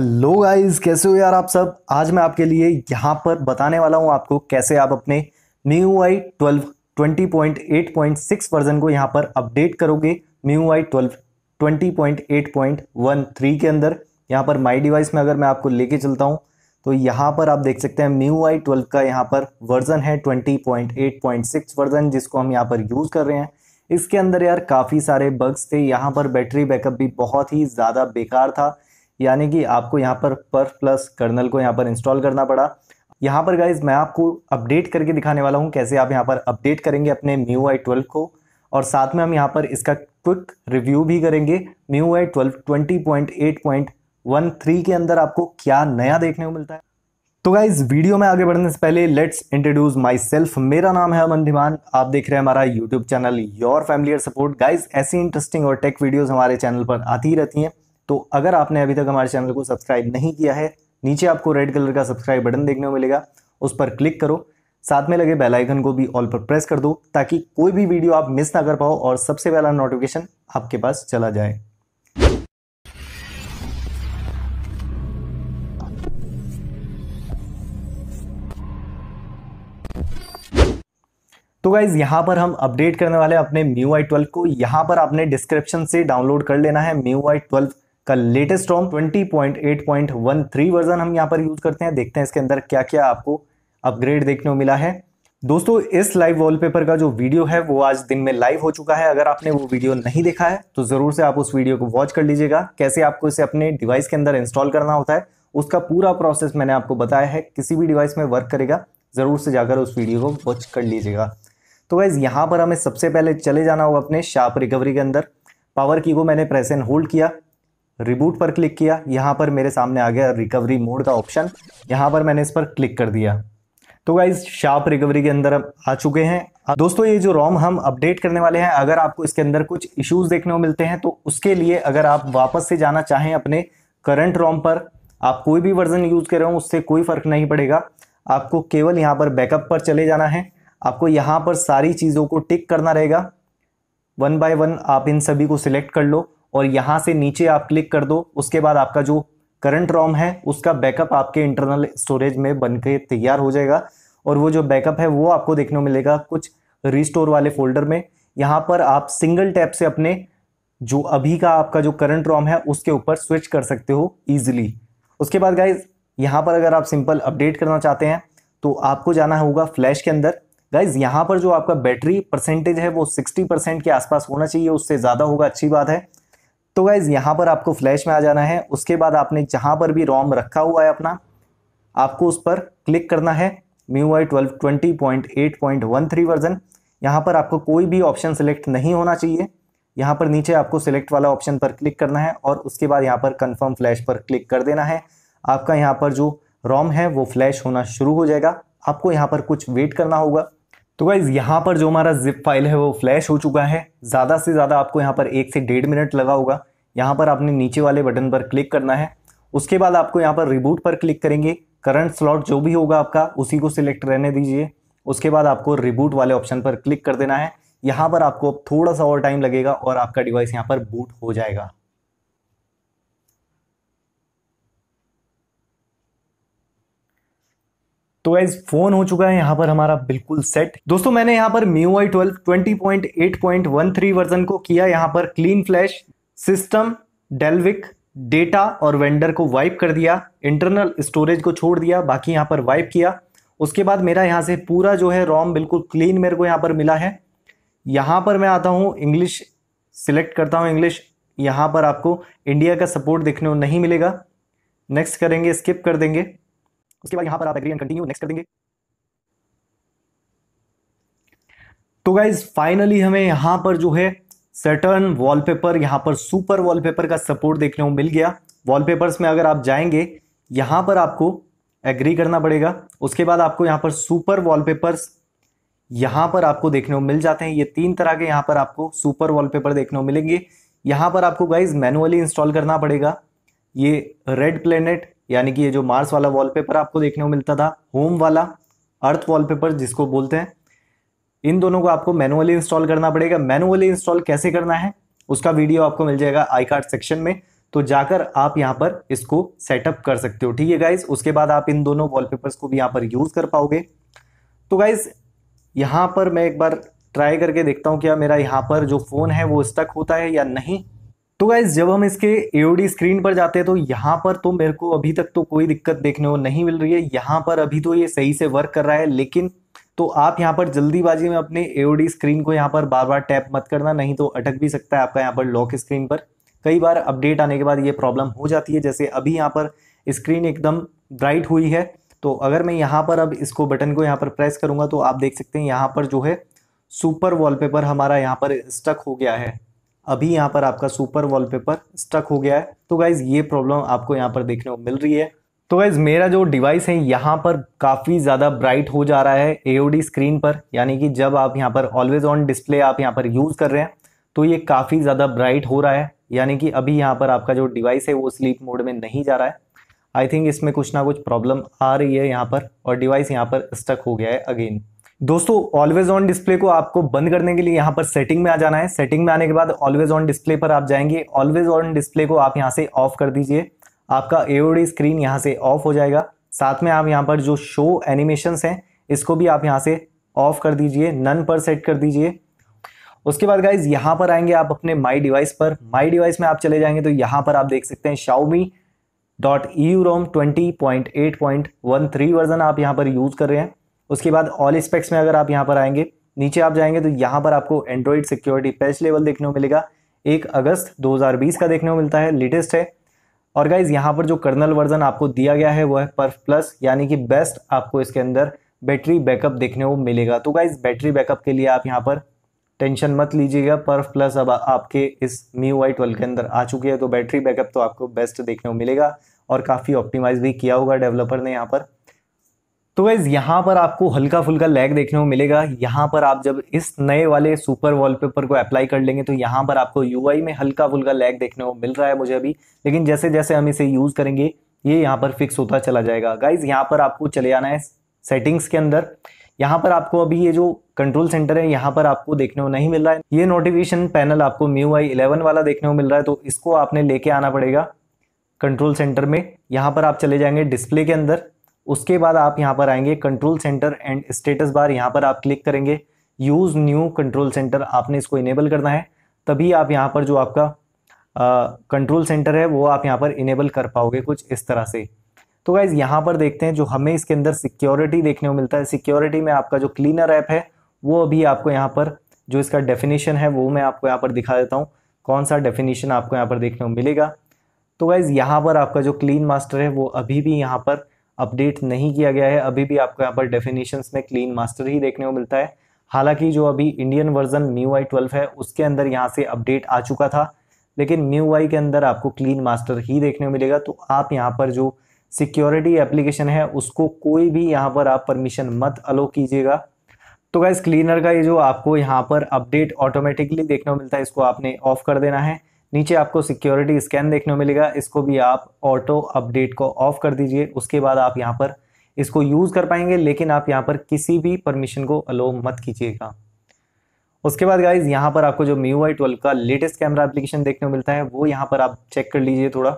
hello guys कैसे हो यार आप सब आज मैं आपके लिए यहाँ पर बताने वाला हूं आपको कैसे आप अपने MIUI twelve twenty point eight point six version को यहाँ पर अपडेट करोगे MIUI twelve twenty point eight point one three के अंदर यहाँ पर माई डिवाइस में अगर मैं आपको लेके चलता हूँ तो यहां पर आप देख सकते हैं न्यू आई ट्वेल्व का यहाँ पर वर्जन है twenty point eight point six version जिसको हम यहाँ पर यूज़ कर रहे हैं इसके अंदर यार काफ़ी सारे बग्स थे यहाँ पर बैटरी बैकअप भी बहुत ही ज़्यादा बेकार था यानी कि आपको यहाँ पर पर्फ प्लस कर्नल को यहाँ पर इंस्टॉल करना पड़ा यहाँ पर गाइज मैं आपको अपडेट करके दिखाने वाला हूँ कैसे आप यहाँ पर अपडेट करेंगे अपने म्यू आई ट्वेल्व को और साथ में हम यहाँ पर इसका क्विक रिव्यू भी करेंगे MIUI twelve twenty point eight point one three के अंदर आपको क्या नया देखने को मिलता है तो गाइज वीडियो में आगे बढ़ने से पहले लेट्स इंट्रोड्यूस माई सेल्फ मेरा नाम है अमन धीमान आप देख रहे हैं हमारा YouTube channel your familiar support guys ऐसी इंटरेस्टिंग और टेक वीडियोस हमारे चैनल पर आती ही रहती हैं तो अगर आपने अभी तक हमारे चैनल को सब्सक्राइब नहीं किया है नीचे आपको रेड कलर का सब्सक्राइब बटन देखने को मिलेगा उस पर क्लिक करो साथ में लगे बेल आइकन को भी ऑल पर प्रेस कर दो ताकि कोई भी वीडियो आप मिस ना कर पाओ और सबसे पहला नोटिफिकेशन आपके पास चला जाए तो गाइज यहां पर हम अपडेट करने वाले अपने म्यू आई ट्वेल्व को यहां पर आपने डिस्क्रिप्शन से डाउनलोड कर लेना है म्यू आई ट्वेल्व का लेटेस्ट टॉम 20.8.13 वर्जन हम यहाँ पर यूज करते हैं देखते हैं इसके अंदर क्या क्या आपको अपग्रेड देखने को मिला है दोस्तों इस लाइव वॉलपेपर का जो वीडियो है वो आज दिन में लाइव हो चुका है अगर आपने वो वीडियो नहीं देखा है तो ज़रूर से आप उस वीडियो को वॉच कर लीजिएगा कैसे आपको इसे अपने डिवाइस के अंदर इंस्टॉल करना होता है उसका पूरा प्रोसेस मैंने आपको बताया है किसी भी डिवाइस में वर्क करेगा ज़रूर से जाकर उस वीडियो को वॉच कर लीजिएगा तो वैस यहाँ पर हमें सबसे पहले चले जाना होगा अपने शार्प रिकवरी के अंदर पावर की को मैंने प्रेस एंड होल्ड किया रिबूट पर क्लिक किया यहाँ पर मेरे सामने आ गया रिकवरी मोड का ऑप्शन यहाँ पर मैंने इस पर क्लिक कर दिया तो गाइज शार्प रिकवरी के अंदर अब आ चुके हैं दोस्तों ये जो रोम हम अपडेट करने वाले हैं अगर आपको इसके अंदर कुछ इश्यूज देखने को मिलते हैं तो उसके लिए अगर आप वापस से जाना चाहें अपने करंट रोम पर आप कोई भी वर्जन यूज कर रहे हो उससे कोई फर्क नहीं पड़ेगा आपको केवल यहाँ पर बैकअप पर चले जाना है आपको यहाँ पर सारी चीज़ों को टिक करना रहेगा वन बाय वन आप इन सभी को सिलेक्ट कर लो और यहाँ से नीचे आप क्लिक कर दो उसके बाद आपका जो करंट रॉम है उसका बैकअप आपके इंटरनल स्टोरेज में बन के तैयार हो जाएगा और वो जो बैकअप है वो आपको देखने को मिलेगा कुछ रिस्टोर वाले फोल्डर में यहाँ पर आप सिंगल टैप से अपने जो अभी का आपका जो करंट रॉम है उसके ऊपर स्विच कर सकते हो ईजिली उसके बाद गाइज यहाँ पर अगर आप सिंपल अपडेट करना चाहते हैं तो आपको जाना होगा फ्लैश के अंदर गाइज यहाँ पर जो आपका बैटरी परसेंटेज है वो 60 परसेंट के आसपास होना चाहिए उससे ज़्यादा होगा अच्छी बात है तो गाइज यहाँ पर आपको फ्लैश में आ जाना है उसके बाद आपने जहाँ पर भी रॉम रखा हुआ है अपना आपको उस पर क्लिक करना है MIUI twelve twenty point eight point one three version यहाँ पर आपको कोई भी ऑप्शन सेलेक्ट नहीं होना चाहिए यहाँ पर नीचे आपको सेलेक्ट वाला ऑप्शन पर क्लिक करना है और उसके बाद यहाँ पर कन्फर्म फ्लैश पर क्लिक कर देना है आपका यहाँ पर जो रॉम है वो फ्लैश होना शुरू हो जाएगा आपको यहाँ पर कुछ वेट करना होगा तो गाइज़ यहाँ पर जो हमारा जिप फाइल है वो फ्लैश हो चुका है ज़्यादा से ज़्यादा आपको यहाँ पर एक से डेढ़ मिनट लगा होगा यहाँ पर आपने नीचे वाले बटन पर क्लिक करना है उसके बाद आपको यहाँ पर रिबूट पर क्लिक करेंगे करंट स्लॉट जो भी होगा आपका उसी को सिलेक्ट रहने दीजिए उसके बाद आपको रिबूट वाले ऑप्शन पर क्लिक कर देना है यहाँ पर आपको थोड़ा सा और टाइम लगेगा और आपका डिवाइस यहाँ पर बूट हो जाएगा तो एज फोन हो चुका है यहाँ पर हमारा बिल्कुल सेट दोस्तों मैंने यहाँ पर MIUI 12 20.8.13 वर्जन को किया यहाँ पर clean flash system Dalvik data और वेंडर को वाइप कर दिया इंटरनल स्टोरेज को छोड़ दिया बाकी यहाँ पर वाइप किया उसके बाद मेरा यहाँ से पूरा जो है रॉम बिल्कुल क्लीन मेरे को यहाँ पर मिला है यहाँ पर मैं आता हूँ इंग्लिश सिलेक्ट करता हूँ इंग्लिश यहाँ पर आपको इंडिया का सपोर्ट देखने को नहीं मिलेगा नेक्स्ट करेंगे स्किप कर देंगे उसके बाद यहाँ पर आप एग्री एंड कंटिन्यू नेक्स्ट कर देंगे तो गाइज फाइनली हमें यहाँ पर जो है सेटर्न वॉलपेपर यहां पर सुपर वॉलपेपर का सपोर्ट देखने को मिल गया वॉलपेपर्स में अगर आप जाएंगे यहां पर आपको एग्री करना पड़ेगा उसके बाद आपको यहां पर सुपर वॉलपेपर्स यहां पर आपको देखने को मिल जाते हैं ये तीन तरह के यहां पर आपको सुपर वॉलपेपर देखने को मिलेंगे यहां पर आपको गाइज मैनुअली इंस्टॉल करना पड़ेगा ये रेड प्लेनेट यानी कि ये जो मार्स वाला वॉलपेपर आपको देखने को मिलता था होम वाला अर्थ वॉलपेपर जिसको बोलते हैं इन दोनों को आपको मैनुअली इंस्टॉल करना पड़ेगा मैनुअली इंस्टॉल कैसे करना है उसका वीडियो आपको मिल जाएगा आई कार्ड सेक्शन में तो जाकर आप यहाँ पर इसको सेटअप कर सकते हो ठीक है गाइज उसके बाद आप इन दोनों वॉलपेपर्स को भी यहाँ पर यूज़ कर पाओगे तो गाइज यहाँ पर मैं एक बार ट्राई करके देखता हूँ क्या मेरा यहाँ पर जो फ़ोन है वो स्टक होता है या नहीं तो गाइज जब हम इसके एओडी स्क्रीन पर जाते हैं तो यहाँ पर तो मेरे को अभी तक तो कोई दिक्कत देखने को नहीं मिल रही है यहाँ पर अभी तो ये सही से वर्क कर रहा है लेकिन तो आप यहाँ पर जल्दीबाजी में अपने एओडी स्क्रीन को यहाँ पर बार बार टैप मत करना नहीं तो अटक भी सकता है आपका यहाँ पर लॉक स्क्रीन पर कई बार अपडेट आने के बाद ये प्रॉब्लम हो जाती है जैसे अभी यहाँ पर स्क्रीन एकदम ब्राइट हुई है तो अगर मैं यहाँ पर अब इसको बटन को यहाँ पर प्रेस करूँगा तो आप देख सकते हैं यहाँ पर जो है सुपर वॉलपेपर हमारा यहाँ पर स्टक हो गया है अभी यहाँ पर आपका सुपर वॉलपेपर स्टक हो गया है तो गाइज़ ये प्रॉब्लम आपको यहाँ पर देखने को मिल रही है तो गाइज़ मेरा जो डिवाइस है यहाँ पर काफ़ी ज़्यादा ब्राइट हो जा रहा है ए स्क्रीन पर यानी कि जब आप यहाँ पर ऑलवेज ऑन डिस्प्ले आप यहाँ पर यूज़ कर रहे हैं तो ये काफ़ी ज़्यादा ब्राइट हो रहा है यानी कि अभी यहाँ पर आपका जो डिवाइस है वो स्लीप मोड में नहीं जा रहा है आई थिंक इसमें कुछ ना कुछ प्रॉब्लम आ रही है यहाँ पर और डिवाइस यहाँ पर स्टक हो गया है अगेन दोस्तों ऑलवेज ऑन डिस्प्ले को आपको बंद करने के लिए यहाँ पर सेटिंग में आ जाना है सेटिंग में आने के बाद ऑलवेज ऑन डिस्प्ले पर आप जाएंगे ऑलवेज ऑन डिस्प्ले को आप यहाँ से ऑफ कर दीजिए आपका एओडी स्क्रीन यहाँ से ऑफ हो जाएगा साथ में आप यहाँ पर जो शो एनिमेशन हैं इसको भी आप यहाँ से ऑफ कर दीजिए नन पर सेट कर दीजिए उसके बाद गाइज यहाँ पर आएंगे आप अपने माई डिवाइस पर माई डिवाइस में आप चले जाएंगे तो यहाँ पर आप देख सकते हैं Xiaomi dot E ROM twenty point eight point one three version आप यहाँ पर यूज़ कर रहे हैं उसके बाद ऑल स्पेक्स में अगर आप यहाँ पर आएंगे नीचे आप जाएंगे तो यहाँ पर आपको एंड्रॉइड सिक्योरिटी पैच लेवल देखने को मिलेगा एक अगस्त 2020 का देखने को मिलता है लेटेस्ट है और गाइज यहाँ पर जो कर्नल वर्जन आपको दिया गया है वो है पर्फ प्लस यानी कि बेस्ट आपको इसके अंदर बैटरी बैकअप देखने को मिलेगा तो गाइज बैटरी बैकअप के लिए आप यहाँ पर टेंशन मत लीजिएगा पर्फ प्लस अब आपके इस मी वाई ट्वेल्व के अंदर आ चुकी है तो बैटरी बैकअप तो आपको बेस्ट देखने को मिलेगा और काफ़ी ऑप्टिमाइज भी किया होगा डेवलपर ने यहाँ पर तो गाइज यहाँ पर आपको हल्का फुल्का लैग देखने को मिलेगा यहाँ पर आप जब इस नए वाले सुपर वॉलपेपर को अप्लाई कर लेंगे तो यहाँ पर आपको यूआई में हल्का फुल्का लैग देखने को मिल रहा है मुझे अभी लेकिन जैसे जैसे हम इसे यूज़ करेंगे ये यहाँ पर फिक्स होता चला जाएगा गाइज यहाँ पर आपको चले आना है सेटिंग्स के अंदर यहाँ पर आपको अभी ये जो कंट्रोल सेंटर है यहाँ पर आपको देखने को नहीं मिल रहा है ये नोटिफिकेशन पैनल आपको म्यू आई इलेवन वाला देखने को मिल रहा है तो इसको आपने लेके आना पड़ेगा कंट्रोल सेंटर में यहाँ पर आप चले जाएंगे डिस्प्ले के अंदर उसके बाद आप यहाँ पर आएंगे control centre and status bar यहाँ पर आप क्लिक करेंगे यूज़ न्यू कंट्रोल सेंटर आपने इसको इनेबल करना है तभी आप यहाँ पर जो आपका कंट्रोल सेंटर है वो आप यहाँ पर इनेबल कर पाओगे कुछ इस तरह से तो गाइज़ यहाँ पर देखते हैं जो हमें इसके अंदर सिक्योरिटी देखने को मिलता है सिक्योरिटी में आपका जो क्लीनर ऐप है वो अभी आपको यहाँ पर जो इसका डेफिनेशन है वो मैं आपको यहाँ पर दिखा देता हूँ कौन सा डेफिनेशन आपको यहाँ पर देखने को मिलेगा तो गाइज़ यहाँ पर आपका जो क्लीन मास्टर है वो अभी भी यहाँ पर अपडेट नहीं किया गया है अभी भी आपको यहाँ पर डेफिनेशन में क्लीन मास्टर ही देखने को मिलता है हालांकि जो अभी Indian version MIUI twelve है उसके अंदर यहाँ से अपडेट आ चुका था लेकिन म्यू आई के अंदर आपको क्लीन मास्टर ही देखने को मिलेगा तो आप यहाँ पर जो सिक्योरिटी एप्लीकेशन है उसको कोई भी यहाँ पर आप परमिशन मत अलो कीजिएगा तो गैस क्लीनर का ये जो आपको यहाँ पर अपडेट ऑटोमेटिकली देखने को मिलता है इसको आपने ऑफ कर देना है नीचे आपको सिक्योरिटी स्कैन देखने को मिलेगा इसको भी आप ऑटो अपडेट को ऑफ कर दीजिए उसके बाद आप यहाँ पर इसको यूज़ कर पाएंगे लेकिन आप यहाँ पर किसी भी परमिशन को अलो मत कीजिएगा उसके बाद गाइज यहाँ पर आपको जो मी वाई ट्वेल्व का लेटेस्ट कैमरा एप्लीकेशन देखने को मिलता है वो यहाँ पर आप चेक कर लीजिए थोड़ा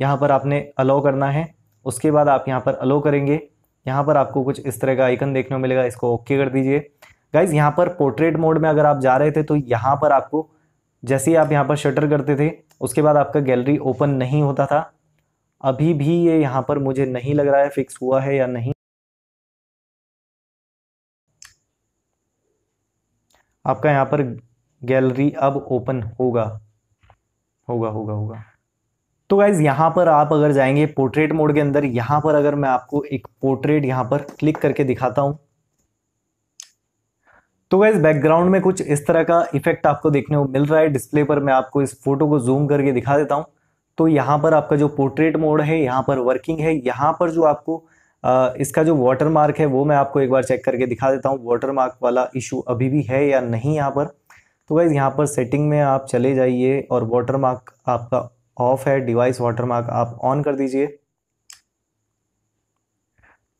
यहाँ पर आपने अलो करना है उसके बाद आप यहाँ पर अलो करेंगे यहाँ पर आपको कुछ इस तरह का आइकन देखने को मिलेगा इसको ओके कर दीजिए गाइज यहाँ पर पोर्ट्रेट मोड में अगर आप जा रहे थे तो यहाँ पर आपको जैसे ही आप यहाँ पर शटर करते थे उसके बाद आपका गैलरी ओपन नहीं होता था अभी भी ये यहाँ पर मुझे नहीं लग रहा है फिक्स हुआ है या नहीं आपका यहाँ पर गैलरी अब ओपन होगा होगा होगा होगा तो गाइज यहाँ पर आप अगर जाएंगे पोर्ट्रेट मोड के अंदर यहाँ पर अगर मैं आपको एक पोर्ट्रेट यहाँ पर क्लिक करके दिखाता हूँ तो गाइज बैकग्राउंड में कुछ इस तरह का इफेक्ट आपको देखने को मिल रहा है डिस्प्ले पर मैं आपको इस फोटो को जूम करके दिखा देता हूँ तो यहाँ पर आपका जो पोर्ट्रेट मोड है यहाँ पर वर्किंग है यहाँ पर जो आपको आ, इसका जो वाटर मार्क है वो मैं आपको एक बार चेक करके दिखा देता हूँ वाटर मार्क वाला इशू अभी भी है या नहीं यहाँ पर तो गाइज़ यहाँ पर सेटिंग में आप चले जाइए और वाटर मार्क आपका ऑफ है डिवाइस वाटर मार्क आप ऑन कर दीजिए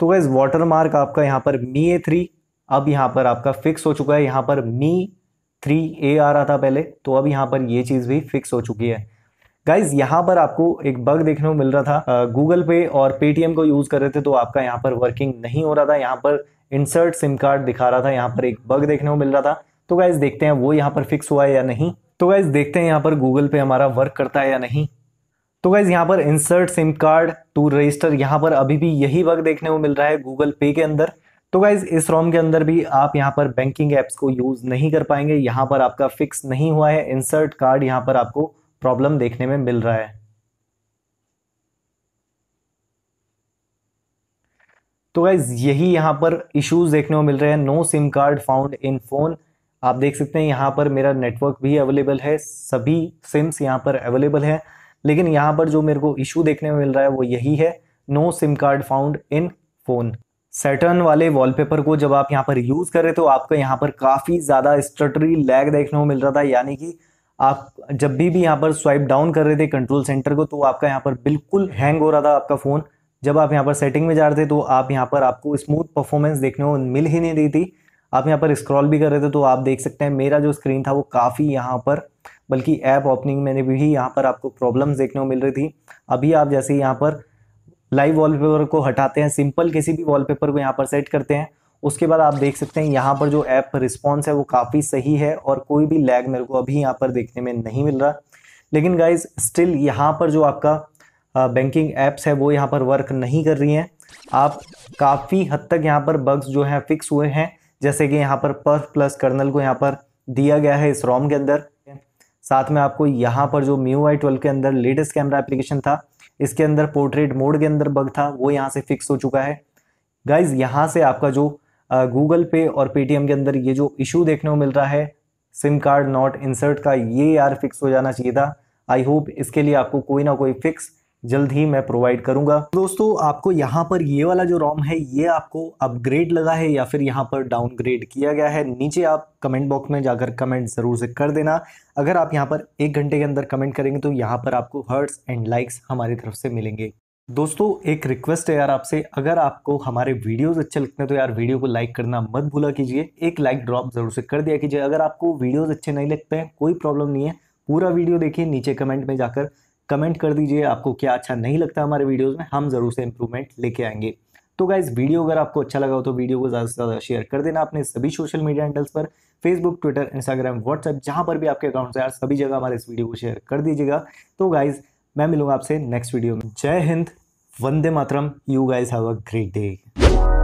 तो गाइज़ वाटर मार्क आपका यहाँ पर मी ए थ्री अब यहाँ पर आपका फिक्स हो चुका है यहाँ पर मी थ्री ए आ रहा था पहले तो अब यहाँ पर ये चीज़ भी फिक्स हो चुकी है गाइज यहाँ पर आपको एक बग देखने को मिल रहा था गूगल पे और पेटीएम को यूज़ कर रहे थे तो आपका यहाँ पर वर्किंग नहीं हो रहा था यहाँ पर इंसर्ट सिम कार्ड दिखा रहा था यहाँ पर एक बग देखने को मिल रहा था तो गाइज देखते हैं वो यहाँ पर फिक्स हुआ है या नहीं तो गाइज देखते हैं यहाँ पर गूगल पे हमारा वर्क करता है या नहीं तो गाइज यहाँ पर insert SIM card to register यहाँ पर अभी भी यही बग देखने को मिल रहा है गूगल पे के अंदर तो गाइज इस रोम के अंदर भी आप यहाँ पर बैंकिंग एप्स को यूज नहीं कर पाएंगे यहाँ पर आपका फिक्स नहीं हुआ है इंसर्ट कार्ड यहाँ पर आपको प्रॉब्लम देखने में मिल रहा है तो गाइज यही यहाँ पर इश्यूज देखने को मिल रहे हैं no SIM card found in phone आप देख सकते हैं यहाँ पर मेरा नेटवर्क भी अवेलेबल है सभी सिम्स यहाँ पर अवेलेबल है लेकिन यहाँ पर जो मेरे को इशू देखने में मिल रहा है वो यही है no SIM card found in phone Saturn वाले वॉलपेपर को जब आप यहाँ पर यूज़ कर रहे थे तो आपको यहाँ पर काफ़ी ज़्यादा स्टटरी लैग देखने को मिल रहा था यानी कि आप जब भी भी यहाँ पर स्वाइप डाउन कर रहे थे कंट्रोल सेंटर को तो आपका यहाँ पर बिल्कुल हैंग हो रहा था आपका फ़ोन जब आप यहाँ पर सेटिंग में जा रहे थे तो आप यहाँ पर आपको स्मूथ परफॉर्मेंस देखने को मिल ही नहीं रही थी आप यहाँ पर स्क्रॉल भी कर रहे थे तो आप देख सकते हैं मेरा जो स्क्रीन था वो काफ़ी यहाँ पर बल्कि ऐप ओपनिंग में भी यहाँ पर आपको प्रॉब्लम देखने को मिल रही थी अभी आप जैसे यहाँ पर लाइव वॉलपेपर को हटाते हैं सिंपल किसी भी वॉलपेपर को यहाँ पर सेट करते हैं उसके बाद आप देख सकते हैं यहाँ पर जो ऐप रिस्पॉन्स है वो काफ़ी सही है और कोई भी लैग मेरे को अभी यहाँ पर देखने में नहीं मिल रहा लेकिन गाइज स्टिल यहाँ पर जो आपका बैंकिंग ऐप्स है वो यहाँ पर वर्क नहीं कर रही हैं आप काफ़ी हद तक यहाँ पर बग्स जो हैं फिक्स हुए हैं जैसे कि यहाँ पर पर्फ प्लस कर्नल को यहाँ पर दिया गया है इस रोम के अंदर साथ में आपको यहाँ पर जो म्यू आई ट्वेल्व के अंदर लेटेस्ट कैमरा एप्लीकेशन था इसके अंदर पोर्ट्रेट मोड के अंदर बग था वो यहाँ से फिक्स हो चुका है गाइज यहाँ से आपका जो गूगल पे और पेटीएम के अंदर ये जो इशू देखने को मिल रहा है सिम कार्ड नॉट इंसर्ट का ये यार फिक्स हो जाना चाहिए था आई होप इसके लिए आपको कोई ना कोई फिक्स जल्द ही मैं प्रोवाइड करूंगा दोस्तों आपको यहाँ पर ये वाला जो रोम है ये आपको अपग्रेड लगा है या फिर यहाँ पर डाउनग्रेड किया गया है नीचे आप कमेंट बॉक्स में जाकर कमेंट ज़रूर से कर देना अगर आप यहाँ पर एक घंटे के अंदर कमेंट करेंगे तो यहाँ पर आपको हर्ट्स एंड लाइक्स हमारी तरफ से मिलेंगे दोस्तों एक रिक्वेस्ट है यार आपसे अगर आपको हमारे वीडियोस अच्छे लगते हैं तो यार वीडियो को लाइक करना मत भूला कीजिए एक लाइक ड्रॉप जरूर से कर दिया कीजिए अगर आपको वीडियोस अच्छे नहीं लगते हैं कोई प्रॉब्लम नहीं है पूरा वीडियो देखिए नीचे कमेंट में जाकर कमेंट कर दीजिए आपको क्या अच्छा नहीं लगता हमारे वीडियोस में हम ज़रूर से इम्प्रूवमेंट लेके आएंगे तो गाइज वीडियो अगर आपको अच्छा लगा हो तो वीडियो को ज़्यादा से ज़्यादा शेयर कर देना अपने सभी सोशल मीडिया हैंडल्स पर फेसबुक ट्विटर इंस्टाग्राम व्हाट्सएप जहाँ पर भी आपके अकाउंट्स हैं सभी जगह हमारे इस वीडियो को शेयर कर दीजिएगा तो गाइज मैं मिलूंगा आपसे नेक्स्ट वीडियो में जय हिंद वंदे मातरम you guys have a great day